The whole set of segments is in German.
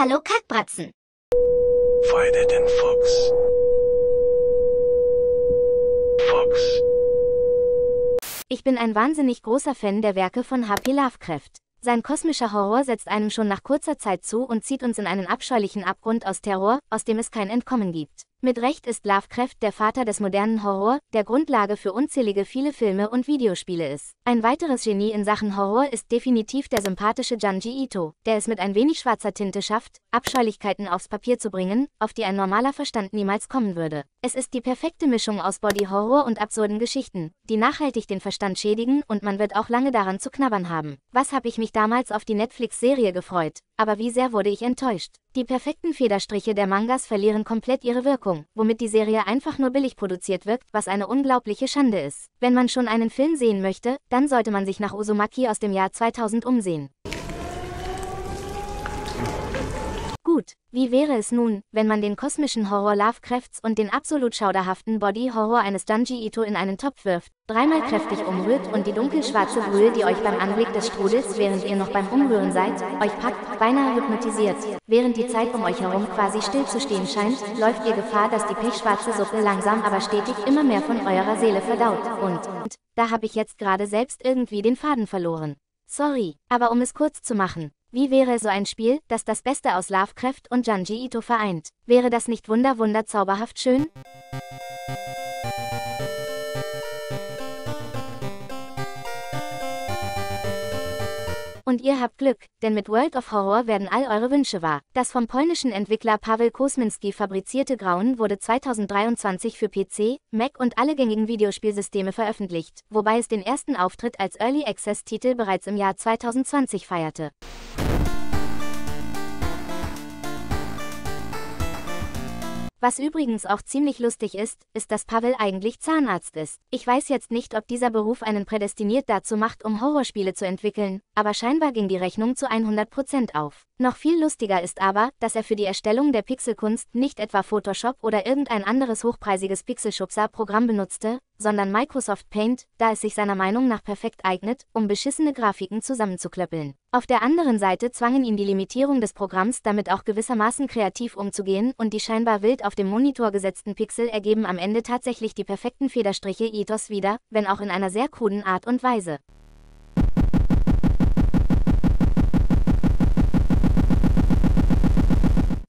Hallo Kackbratzen. Feide den Fuchs. Fuchs. Ich bin ein wahnsinnig großer Fan der Werke von H.P. Lovecraft. Sein kosmischer Horror setzt einem schon nach kurzer Zeit zu und zieht uns in einen abscheulichen Abgrund aus Terror, aus dem es kein Entkommen gibt. Mit Recht ist Lovecraft der Vater des modernen Horror, der Grundlage für unzählige viele Filme und Videospiele ist. Ein weiteres Genie in Sachen Horror ist definitiv der sympathische Junji Ito, der es mit ein wenig schwarzer Tinte schafft, Abscheulichkeiten aufs Papier zu bringen, auf die ein normaler Verstand niemals kommen würde. Es ist die perfekte Mischung aus Body-Horror und absurden Geschichten, die nachhaltig den Verstand schädigen und man wird auch lange daran zu knabbern haben. Was habe ich mich damals auf die Netflix-Serie gefreut? aber wie sehr wurde ich enttäuscht. Die perfekten Federstriche der Mangas verlieren komplett ihre Wirkung, womit die Serie einfach nur billig produziert wirkt, was eine unglaubliche Schande ist. Wenn man schon einen Film sehen möchte, dann sollte man sich nach Uzumaki aus dem Jahr 2000 umsehen. Gut, wie wäre es nun, wenn man den kosmischen Horror Lovecrafts und den absolut schauderhaften Body-Horror eines Dungy Ito in einen Topf wirft, dreimal kräftig umrührt und die dunkelschwarze Brühe, die euch beim Anblick des Strudels, während ihr noch beim Umrühren seid, euch packt, beinahe hypnotisiert. Während die Zeit um euch herum quasi stillzustehen scheint, läuft ihr Gefahr, dass die pechschwarze Suppe langsam aber stetig immer mehr von eurer Seele verdaut. Und, und da habe ich jetzt gerade selbst irgendwie den Faden verloren. Sorry, aber um es kurz zu machen, wie wäre so ein Spiel, das das Beste aus Lovecraft und Junji Ito vereint? Wäre das nicht wunder wunder zauberhaft schön? Und ihr habt Glück, denn mit World of Horror werden all eure Wünsche wahr. Das vom polnischen Entwickler Paweł Kosminski fabrizierte Grauen wurde 2023 für PC, Mac und alle gängigen Videospielsysteme veröffentlicht, wobei es den ersten Auftritt als Early Access-Titel bereits im Jahr 2020 feierte. Was übrigens auch ziemlich lustig ist, ist, dass Pavel eigentlich Zahnarzt ist. Ich weiß jetzt nicht, ob dieser Beruf einen prädestiniert dazu macht, um Horrorspiele zu entwickeln, aber scheinbar ging die Rechnung zu 100% auf. Noch viel lustiger ist aber, dass er für die Erstellung der Pixelkunst nicht etwa Photoshop oder irgendein anderes hochpreisiges Pixelschubser-Programm benutzte, sondern Microsoft Paint, da es sich seiner Meinung nach perfekt eignet, um beschissene Grafiken zusammenzuklöppeln. Auf der anderen Seite zwangen ihn die Limitierung des Programms damit auch gewissermaßen kreativ umzugehen und die scheinbar wild auf dem Monitor gesetzten Pixel ergeben am Ende tatsächlich die perfekten Federstriche Ethos wieder, wenn auch in einer sehr kruden Art und Weise.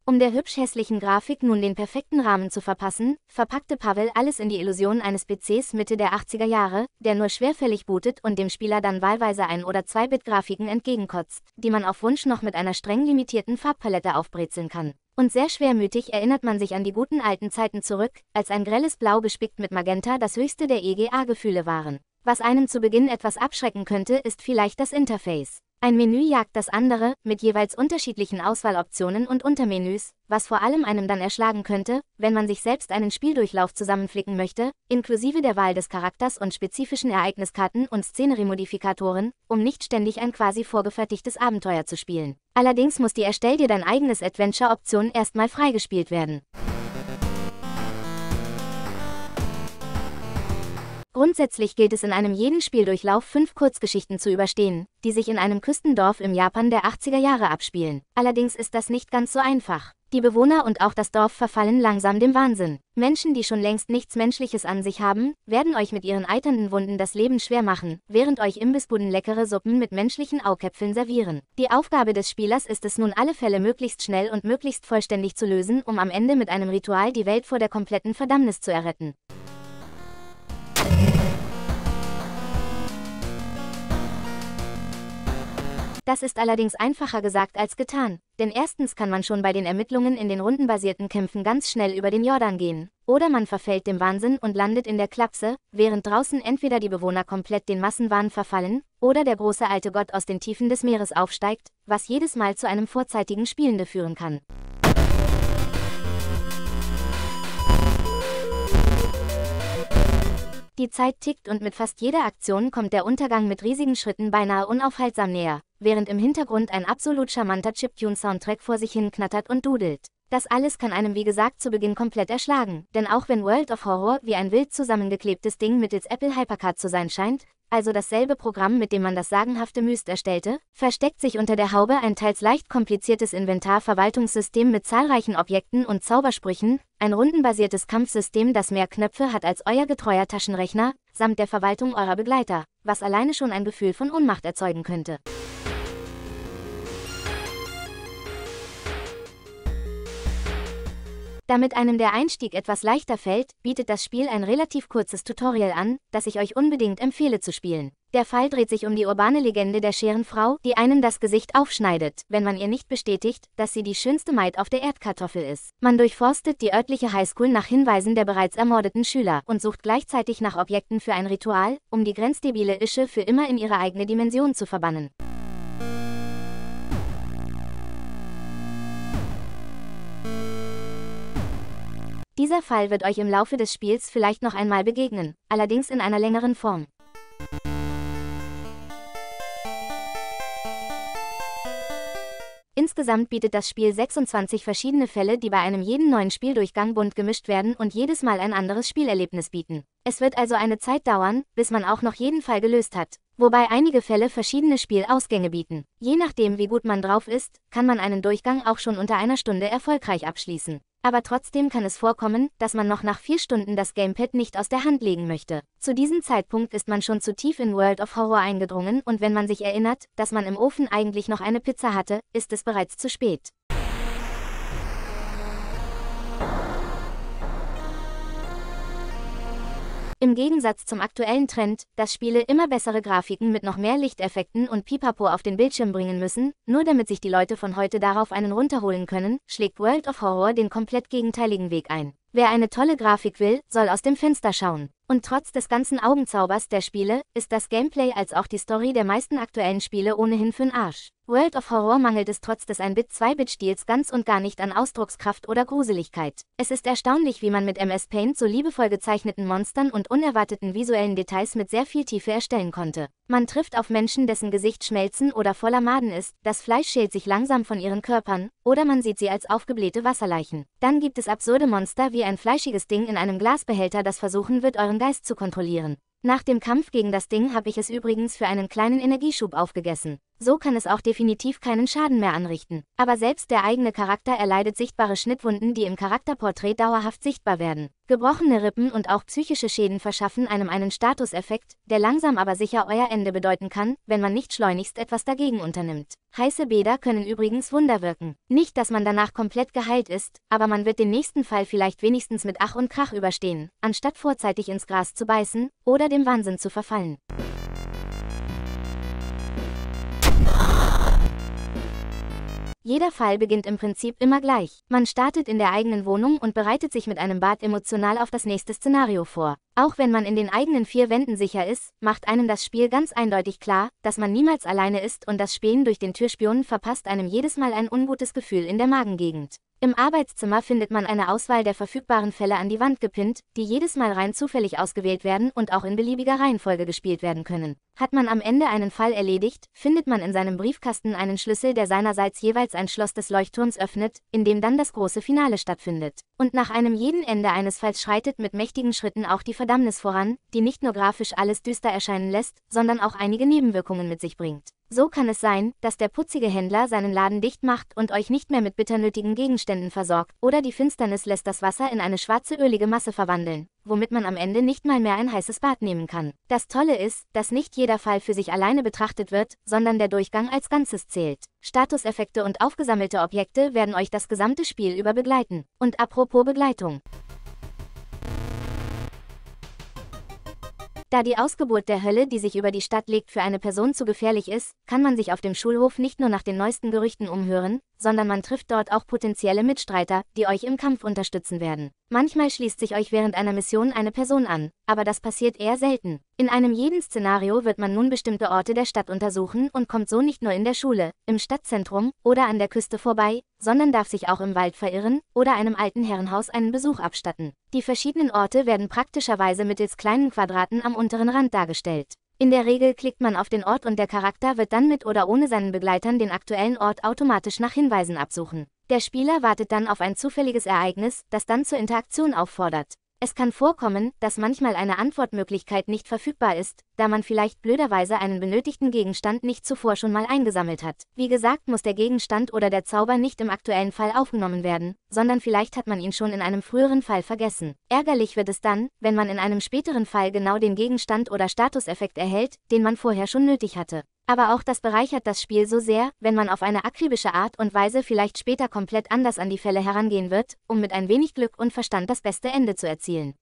Um der hübsch hässlichen Grafik nun den perfekten Rahmen zu verpassen, verpackte Pavel alles in die Illusion eines PCs Mitte der 80er Jahre, der nur schwerfällig bootet und dem Spieler dann wahlweise ein- oder zwei Bit-Grafiken entgegenkotzt, die man auf Wunsch noch mit einer streng limitierten Farbpalette aufbrezeln kann. Und sehr schwermütig erinnert man sich an die guten alten Zeiten zurück, als ein grelles Blau bespickt mit Magenta das höchste der EGA-Gefühle waren. Was einen zu Beginn etwas abschrecken könnte, ist vielleicht das Interface. Ein Menü jagt das andere, mit jeweils unterschiedlichen Auswahloptionen und Untermenüs, was vor allem einem dann erschlagen könnte, wenn man sich selbst einen Spieldurchlauf zusammenflicken möchte, inklusive der Wahl des Charakters und spezifischen Ereigniskarten und Szeneriemodifikatoren, um nicht ständig ein quasi vorgefertigtes Abenteuer zu spielen. Allerdings muss die Erstell dir dein eigenes Adventure-Option erstmal freigespielt werden. Grundsätzlich gilt es in einem jeden Spieldurchlauf fünf Kurzgeschichten zu überstehen, die sich in einem Küstendorf im Japan der 80er Jahre abspielen. Allerdings ist das nicht ganz so einfach. Die Bewohner und auch das Dorf verfallen langsam dem Wahnsinn. Menschen, die schon längst nichts Menschliches an sich haben, werden euch mit ihren eiternden Wunden das Leben schwer machen, während euch Imbissbuden leckere Suppen mit menschlichen Aukäpfeln servieren. Die Aufgabe des Spielers ist es nun alle Fälle möglichst schnell und möglichst vollständig zu lösen, um am Ende mit einem Ritual die Welt vor der kompletten Verdammnis zu erretten. Das ist allerdings einfacher gesagt als getan, denn erstens kann man schon bei den Ermittlungen in den rundenbasierten Kämpfen ganz schnell über den Jordan gehen, oder man verfällt dem Wahnsinn und landet in der Klapse, während draußen entweder die Bewohner komplett den Massenwahn verfallen, oder der große alte Gott aus den Tiefen des Meeres aufsteigt, was jedes Mal zu einem vorzeitigen Spielende führen kann. Die Zeit tickt und mit fast jeder Aktion kommt der Untergang mit riesigen Schritten beinahe unaufhaltsam näher, während im Hintergrund ein absolut charmanter Chiptune-Soundtrack vor sich hin knattert und dudelt. Das alles kann einem wie gesagt zu Beginn komplett erschlagen, denn auch wenn World of Horror wie ein wild zusammengeklebtes Ding mittels Apple Hypercard zu sein scheint, also dasselbe Programm, mit dem man das sagenhafte Myst erstellte, versteckt sich unter der Haube ein teils leicht kompliziertes Inventarverwaltungssystem mit zahlreichen Objekten und Zaubersprüchen, ein rundenbasiertes Kampfsystem, das mehr Knöpfe hat als euer getreuer Taschenrechner, samt der Verwaltung eurer Begleiter, was alleine schon ein Gefühl von Ohnmacht erzeugen könnte. Damit einem der Einstieg etwas leichter fällt, bietet das Spiel ein relativ kurzes Tutorial an, das ich euch unbedingt empfehle zu spielen. Der Fall dreht sich um die urbane Legende der Scherenfrau, die einem das Gesicht aufschneidet, wenn man ihr nicht bestätigt, dass sie die schönste Maid auf der Erdkartoffel ist. Man durchforstet die örtliche Highschool nach Hinweisen der bereits ermordeten Schüler und sucht gleichzeitig nach Objekten für ein Ritual, um die grenzdebile Ische für immer in ihre eigene Dimension zu verbannen. Dieser Fall wird euch im Laufe des Spiels vielleicht noch einmal begegnen, allerdings in einer längeren Form. Insgesamt bietet das Spiel 26 verschiedene Fälle, die bei einem jeden neuen Spieldurchgang bunt gemischt werden und jedes Mal ein anderes Spielerlebnis bieten. Es wird also eine Zeit dauern, bis man auch noch jeden Fall gelöst hat, wobei einige Fälle verschiedene Spielausgänge bieten. Je nachdem, wie gut man drauf ist, kann man einen Durchgang auch schon unter einer Stunde erfolgreich abschließen. Aber trotzdem kann es vorkommen, dass man noch nach vier Stunden das Gamepad nicht aus der Hand legen möchte. Zu diesem Zeitpunkt ist man schon zu tief in World of Horror eingedrungen und wenn man sich erinnert, dass man im Ofen eigentlich noch eine Pizza hatte, ist es bereits zu spät. Im Gegensatz zum aktuellen Trend, dass Spiele immer bessere Grafiken mit noch mehr Lichteffekten und Pipapo auf den Bildschirm bringen müssen, nur damit sich die Leute von heute darauf einen runterholen können, schlägt World of Horror den komplett gegenteiligen Weg ein. Wer eine tolle Grafik will, soll aus dem Fenster schauen. Und trotz des ganzen Augenzaubers der Spiele, ist das Gameplay als auch die Story der meisten aktuellen Spiele ohnehin für'n Arsch. World of Horror mangelt es trotz des 1-Bit-2-Bit-Stils ganz und gar nicht an Ausdruckskraft oder Gruseligkeit. Es ist erstaunlich, wie man mit MS Paint so liebevoll gezeichneten Monstern und unerwarteten visuellen Details mit sehr viel Tiefe erstellen konnte. Man trifft auf Menschen, dessen Gesicht schmelzen oder voller Maden ist, das Fleisch schält sich langsam von ihren Körpern, oder man sieht sie als aufgeblähte Wasserleichen. Dann gibt es absurde Monster wie ein fleischiges Ding in einem Glasbehälter, das versuchen wird, euren Geist zu kontrollieren. Nach dem Kampf gegen das Ding habe ich es übrigens für einen kleinen Energieschub aufgegessen so kann es auch definitiv keinen Schaden mehr anrichten. Aber selbst der eigene Charakter erleidet sichtbare Schnittwunden, die im Charakterporträt dauerhaft sichtbar werden. Gebrochene Rippen und auch psychische Schäden verschaffen einem einen Statuseffekt, der langsam aber sicher euer Ende bedeuten kann, wenn man nicht schleunigst etwas dagegen unternimmt. Heiße Bäder können übrigens Wunder wirken. Nicht, dass man danach komplett geheilt ist, aber man wird den nächsten Fall vielleicht wenigstens mit Ach und Krach überstehen, anstatt vorzeitig ins Gras zu beißen oder dem Wahnsinn zu verfallen. Jeder Fall beginnt im Prinzip immer gleich. Man startet in der eigenen Wohnung und bereitet sich mit einem Bad emotional auf das nächste Szenario vor. Auch wenn man in den eigenen vier Wänden sicher ist, macht einem das Spiel ganz eindeutig klar, dass man niemals alleine ist und das Spähen durch den Türspionen verpasst einem jedes Mal ein ungutes Gefühl in der Magengegend. Im Arbeitszimmer findet man eine Auswahl der verfügbaren Fälle an die Wand gepinnt, die jedes Mal rein zufällig ausgewählt werden und auch in beliebiger Reihenfolge gespielt werden können. Hat man am Ende einen Fall erledigt, findet man in seinem Briefkasten einen Schlüssel, der seinerseits jeweils ein Schloss des Leuchtturms öffnet, in dem dann das große Finale stattfindet. Und nach einem jeden Ende eines Falls schreitet mit mächtigen Schritten auch die Verdauung Verdammnis voran, die nicht nur grafisch alles düster erscheinen lässt, sondern auch einige Nebenwirkungen mit sich bringt. So kann es sein, dass der putzige Händler seinen Laden dicht macht und euch nicht mehr mit bitternötigen Gegenständen versorgt, oder die Finsternis lässt das Wasser in eine schwarze ölige Masse verwandeln, womit man am Ende nicht mal mehr ein heißes Bad nehmen kann. Das Tolle ist, dass nicht jeder Fall für sich alleine betrachtet wird, sondern der Durchgang als Ganzes zählt. Statuseffekte und aufgesammelte Objekte werden euch das gesamte Spiel über begleiten. Und apropos Begleitung. Da die Ausgeburt der Hölle, die sich über die Stadt legt, für eine Person zu gefährlich ist, kann man sich auf dem Schulhof nicht nur nach den neuesten Gerüchten umhören, sondern man trifft dort auch potenzielle Mitstreiter, die euch im Kampf unterstützen werden. Manchmal schließt sich euch während einer Mission eine Person an, aber das passiert eher selten. In einem jeden Szenario wird man nun bestimmte Orte der Stadt untersuchen und kommt so nicht nur in der Schule, im Stadtzentrum oder an der Küste vorbei, sondern darf sich auch im Wald verirren oder einem alten Herrenhaus einen Besuch abstatten. Die verschiedenen Orte werden praktischerweise mittels kleinen Quadraten am unteren Rand dargestellt. In der Regel klickt man auf den Ort und der Charakter wird dann mit oder ohne seinen Begleitern den aktuellen Ort automatisch nach Hinweisen absuchen. Der Spieler wartet dann auf ein zufälliges Ereignis, das dann zur Interaktion auffordert. Es kann vorkommen, dass manchmal eine Antwortmöglichkeit nicht verfügbar ist, da man vielleicht blöderweise einen benötigten Gegenstand nicht zuvor schon mal eingesammelt hat. Wie gesagt, muss der Gegenstand oder der Zauber nicht im aktuellen Fall aufgenommen werden, sondern vielleicht hat man ihn schon in einem früheren Fall vergessen. Ärgerlich wird es dann, wenn man in einem späteren Fall genau den Gegenstand oder Statuseffekt erhält, den man vorher schon nötig hatte. Aber auch das bereichert das Spiel so sehr, wenn man auf eine akribische Art und Weise vielleicht später komplett anders an die Fälle herangehen wird, um mit ein wenig Glück und Verstand das beste Ende zu erzielen.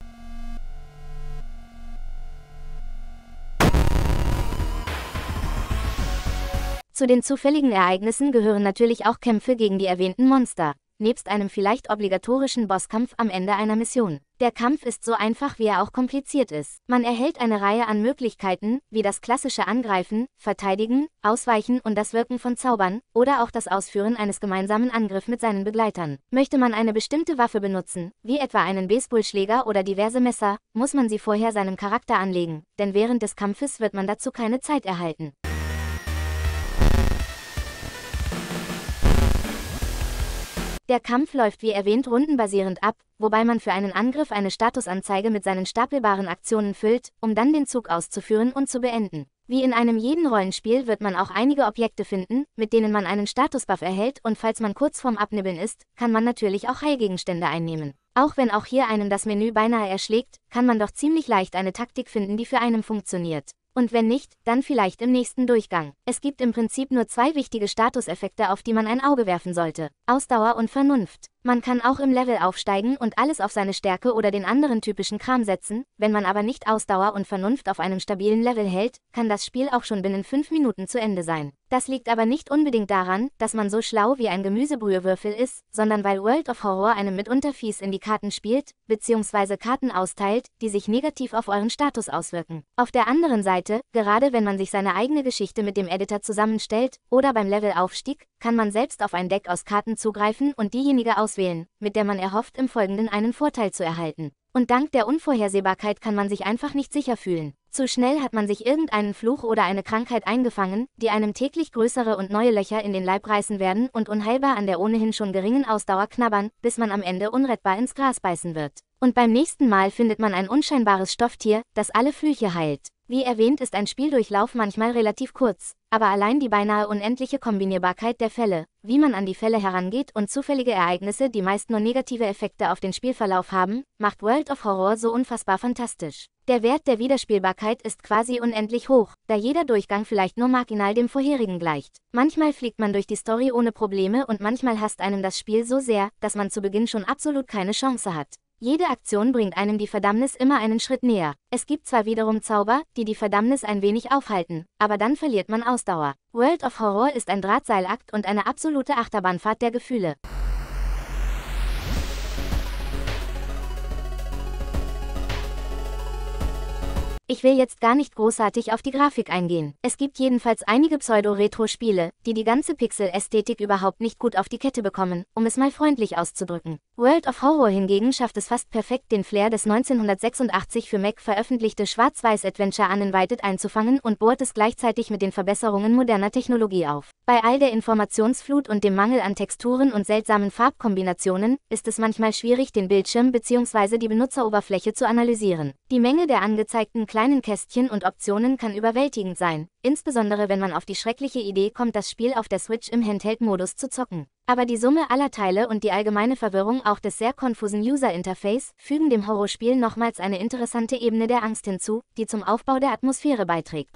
Zu den zufälligen Ereignissen gehören natürlich auch Kämpfe gegen die erwähnten Monster nebst einem vielleicht obligatorischen Bosskampf am Ende einer Mission. Der Kampf ist so einfach, wie er auch kompliziert ist. Man erhält eine Reihe an Möglichkeiten, wie das klassische Angreifen, Verteidigen, Ausweichen und das Wirken von Zaubern, oder auch das Ausführen eines gemeinsamen Angriffs mit seinen Begleitern. Möchte man eine bestimmte Waffe benutzen, wie etwa einen Baseballschläger oder diverse Messer, muss man sie vorher seinem Charakter anlegen, denn während des Kampfes wird man dazu keine Zeit erhalten. Der Kampf läuft wie erwähnt rundenbasierend ab, wobei man für einen Angriff eine Statusanzeige mit seinen stapelbaren Aktionen füllt, um dann den Zug auszuführen und zu beenden. Wie in einem jeden Rollenspiel wird man auch einige Objekte finden, mit denen man einen Statusbuff erhält und falls man kurz vorm Abnibbeln ist, kann man natürlich auch Heilgegenstände einnehmen. Auch wenn auch hier einem das Menü beinahe erschlägt, kann man doch ziemlich leicht eine Taktik finden, die für einen funktioniert und wenn nicht, dann vielleicht im nächsten Durchgang. Es gibt im Prinzip nur zwei wichtige Statuseffekte, auf die man ein Auge werfen sollte. Ausdauer und Vernunft. Man kann auch im Level aufsteigen und alles auf seine Stärke oder den anderen typischen Kram setzen, wenn man aber nicht Ausdauer und Vernunft auf einem stabilen Level hält, kann das Spiel auch schon binnen 5 Minuten zu Ende sein. Das liegt aber nicht unbedingt daran, dass man so schlau wie ein Gemüsebrühewürfel ist, sondern weil World of Horror einem mitunter fies in die Karten spielt, bzw. Karten austeilt, die sich negativ auf euren Status auswirken. Auf der anderen Seite, gerade wenn man sich seine eigene Geschichte mit dem Editor zusammenstellt oder beim Levelaufstieg, kann man selbst auf ein Deck aus Karten zugreifen und diejenige aus auswählen, mit der man erhofft, im Folgenden einen Vorteil zu erhalten. Und dank der Unvorhersehbarkeit kann man sich einfach nicht sicher fühlen. Zu schnell hat man sich irgendeinen Fluch oder eine Krankheit eingefangen, die einem täglich größere und neue Löcher in den Leib reißen werden und unheilbar an der ohnehin schon geringen Ausdauer knabbern, bis man am Ende unrettbar ins Gras beißen wird. Und beim nächsten Mal findet man ein unscheinbares Stofftier, das alle Flüche heilt. Wie erwähnt ist ein Spieldurchlauf manchmal relativ kurz aber allein die beinahe unendliche Kombinierbarkeit der Fälle, wie man an die Fälle herangeht und zufällige Ereignisse, die meist nur negative Effekte auf den Spielverlauf haben, macht World of Horror so unfassbar fantastisch. Der Wert der Wiederspielbarkeit ist quasi unendlich hoch, da jeder Durchgang vielleicht nur marginal dem vorherigen gleicht. Manchmal fliegt man durch die Story ohne Probleme und manchmal hasst einem das Spiel so sehr, dass man zu Beginn schon absolut keine Chance hat. Jede Aktion bringt einem die Verdammnis immer einen Schritt näher. Es gibt zwar wiederum Zauber, die die Verdammnis ein wenig aufhalten, aber dann verliert man Ausdauer. World of Horror ist ein Drahtseilakt und eine absolute Achterbahnfahrt der Gefühle. Ich will jetzt gar nicht großartig auf die Grafik eingehen. Es gibt jedenfalls einige Pseudo-Retro-Spiele, die die ganze Pixel-Ästhetik überhaupt nicht gut auf die Kette bekommen, um es mal freundlich auszudrücken. World of Horror hingegen schafft es fast perfekt, den Flair des 1986 für Mac veröffentlichte Schwarz-Weiß-Adventure Uninvited einzufangen und bohrt es gleichzeitig mit den Verbesserungen moderner Technologie auf. Bei all der Informationsflut und dem Mangel an Texturen und seltsamen Farbkombinationen ist es manchmal schwierig, den Bildschirm bzw. die Benutzeroberfläche zu analysieren. Die Menge der angezeigten kleinen Kästchen und Optionen kann überwältigend sein, insbesondere wenn man auf die schreckliche Idee kommt, das Spiel auf der Switch im Handheld-Modus zu zocken. Aber die Summe aller Teile und die allgemeine Verwirrung auch des sehr konfusen User-Interface fügen dem Horrorspiel nochmals eine interessante Ebene der Angst hinzu, die zum Aufbau der Atmosphäre beiträgt.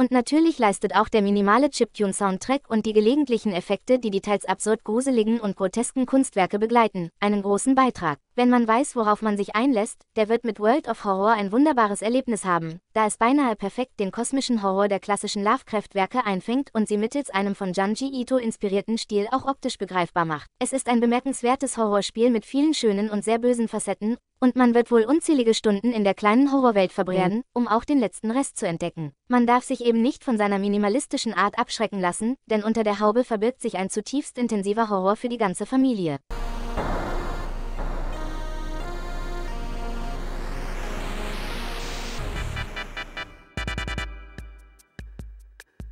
Und natürlich leistet auch der minimale Chiptune-Soundtrack und die gelegentlichen Effekte, die die teils absurd gruseligen und grotesken Kunstwerke begleiten, einen großen Beitrag. Wenn man weiß, worauf man sich einlässt, der wird mit World of Horror ein wunderbares Erlebnis haben, da es beinahe perfekt den kosmischen Horror der klassischen Lovecraft-Werke einfängt und sie mittels einem von Junji Ito inspirierten Stil auch optisch begreifbar macht. Es ist ein bemerkenswertes Horrorspiel mit vielen schönen und sehr bösen Facetten, und man wird wohl unzählige Stunden in der kleinen Horrorwelt verbringen, um auch den letzten Rest zu entdecken. Man darf sich eben nicht von seiner minimalistischen Art abschrecken lassen, denn unter der Haube verbirgt sich ein zutiefst intensiver Horror für die ganze Familie.